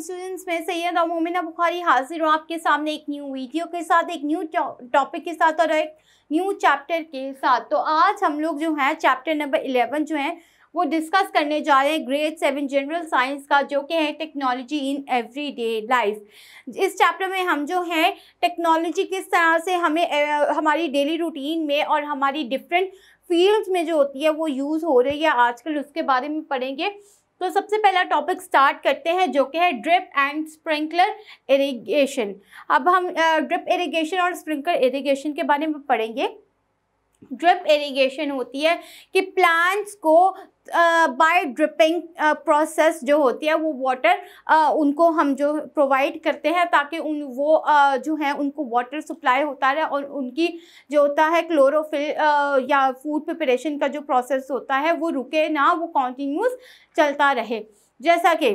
students मैं सैयद मोमिना बुखारी हाजिर हूँ आपके सामने एक न्यू वीडियो के साथ एक न्यू टॉपिक के साथ और एक न्यू चैप्टर के साथ तो आज हम लोग जो हैं चैप्टर नंबर इलेवन जो है वो डिस्कस करने जा रहे हैं ग्रेड सेवन जनरल साइंस का जो कि है टेक्नोलॉजी इन एवरीडे लाइफ इस चैप्टर में हम जो हैं टेक्नोलॉजी किस तरह से हमें हमारी डेली रूटीन में और हमारी डिफरेंट फील्ड्स में जो होती है वो यूज़ हो रही है आजकल उसके बारे में पढ़ेंगे तो सबसे पहला टॉपिक स्टार्ट करते हैं जो कि है ड्रिप एंड स्प्रिंकलर इरिगेशन अब हम ड्रिप इरिगेशन और स्प्रिंकलर इरिगेशन के बारे में पढ़ेंगे ड्रिप इरिगेशन होती है कि प्लांट्स को बाय ड्रिपिंग प्रोसेस जो होती है वो वाटर उनको हम जो प्रोवाइड करते हैं ताकि उन वो uh, जो है उनको वाटर सप्लाई होता रहे और उनकी जो होता है क्लोरोफिल या फूड प्रिपरेशन का जो प्रोसेस होता है वो रुके ना वो कॉन्टीन्यूस चलता रहे जैसा कि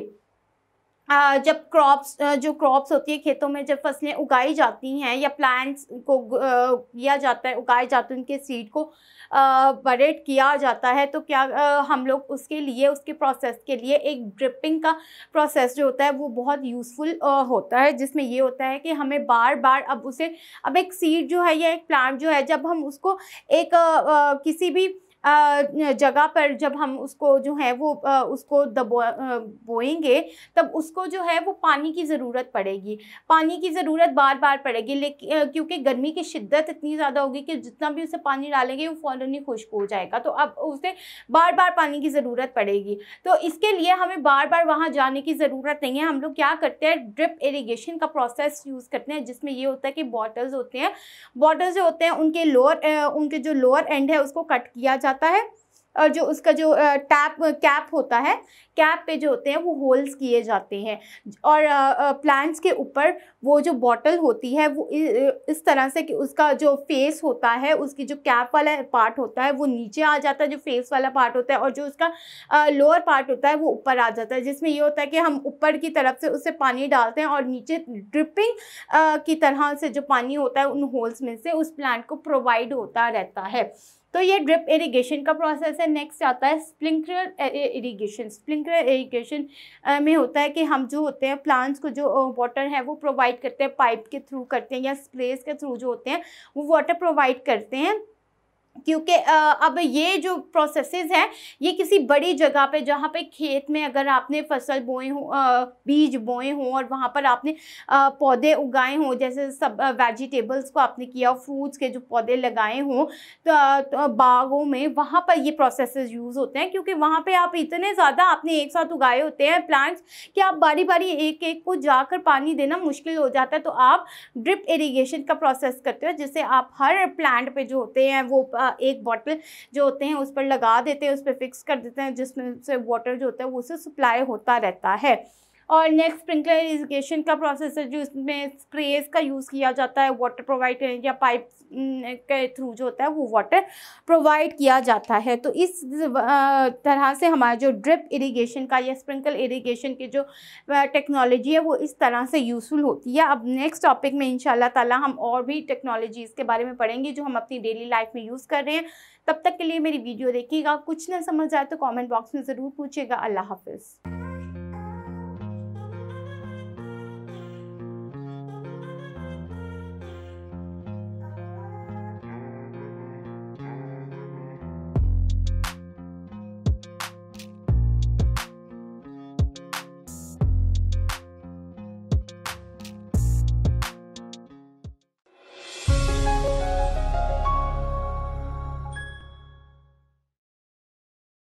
जब क्रॉप्स जो क्रॉप्स होती है खेतों में जब फसलें उगाई जाती हैं या प्लांट्स को किया जाता है उगाए जाते हैं उनके सीड को बरेट किया जाता है तो क्या हम लोग उसके लिए उसके प्रोसेस के लिए एक ड्रिपिंग का प्रोसेस जो होता है वो बहुत यूज़फुल होता है जिसमें ये होता है कि हमें बार बार अब उसे अब एक सीड जो है या एक प्लांट जो है जब हम उसको एक किसी भी जगह पर जब हम उसको जो है वो उसको दबो बोएंगे तब उसको जो है वो पानी की ज़रूरत पड़ेगी पानी की ज़रूरत बार बार पड़ेगी लेकिन क्योंकि गर्मी की शिद्दत इतनी ज़्यादा होगी कि जितना भी उसे पानी डालेंगे वो फ़ौरन ही खुश्क हो जाएगा तो अब उसे बार बार पानी की ज़रूरत पड़ेगी तो इसके लिए हमें बार बार वहाँ जाने की ज़रूरत नहीं है हम लोग क्या करते हैं ड्रिप इरीगेशन का प्रोसेस यूज़ करते हैं जिसमें ये होता है कि बॉटल्स होते हैं बॉटल्स जो होते हैं उनके लोअर उनके जो लोअर एंड है उसको कट किया जाता जाता है और जो उसका जो टैप कैप होता है कैप पे जो होते हैं वो होल्स किए जाते हैं और प्लांट्स के ऊपर वो जो बॉटल होती है वो इस तरह से कि उसका जो फेस होता है उसकी जो कैप वाला पार्ट होता है वो नीचे आ जाता है जो फेस वाला पार्ट होता है और जो उसका लोअर पार्ट होता है वो ऊपर आ जाता है जिसमें ये होता है कि हम ऊपर की तरफ से उससे पानी डालते हैं और नीचे ड्रिपिंग की तरह से जो पानी होता है उन होल्स में से उस प्लांट को प्रोवाइड होता रहता है तो ये ड्रिप इरिगेशन का प्रोसेस है नेक्स्ट आता है स्प्रिंकलर इरिगेशन स्प्रिंकलर इरिगेशन में होता है कि हम जो होते हैं प्लांट्स को जो वाटर है वो प्रोवाइड करते हैं पाइप के थ्रू करते हैं या स्प्लेस के थ्रू जो होते हैं वो वाटर प्रोवाइड करते हैं क्योंकि अब ये जो प्रोसेसेस हैं ये किसी बड़ी जगह पे जहाँ पे खेत में अगर आपने फसल बोए हों बीज बोए हों और वहाँ पर आपने पौधे उगाए हों जैसे सब वेजिटेबल्स को आपने किया फ्रूट्स के जो पौधे लगाए हों तो, तो बागों में वहाँ पर ये प्रोसेसेस यूज़ होते हैं क्योंकि वहाँ पे आप इतने ज़्यादा आपने एक साथ उगाए होते हैं प्लांट्स कि आप बारी बारी एक एक को जाकर पानी देना मुश्किल हो जाता है तो आप ड्रिप इरीगेशन का प्रोसेस करते हो जिससे आप हर प्लांट पर जो होते हैं वो एक बॉटल जो होते हैं उस पर लगा देते हैं उस पर फिक्स कर देते हैं जिसमें से वाटर जो होता है वो उसे सप्लाई होता रहता है और नेक्स्ट स्प्रिंकलर इरीगेशन का प्रोसेस है जो इसमें स्प्रेस का यूज़ किया जाता है वाटर प्रोवाइड करने या पाइप के थ्रू जो होता है वो वाटर प्रोवाइड किया जाता है तो इस तरह से हमारा जो ड्रिप इरीगेशन का या स्प्रिंकल इरीगेशन की जो टेक्नोलॉजी है वो इस तरह से यूज़फुल होती है अब नेक्स्ट टॉपिक में इन ताला हम और भी टेक्नोलॉजीज़ के बारे में पढ़ेंगे जो हम अपनी डेली लाइफ में यूज़ कर रहे हैं तब तक के लिए मेरी वीडियो देखिएगा कुछ ना समझ आए तो कॉमेंट बॉक्स में ज़रूर पूछिएगा अल्लाह हाफिज़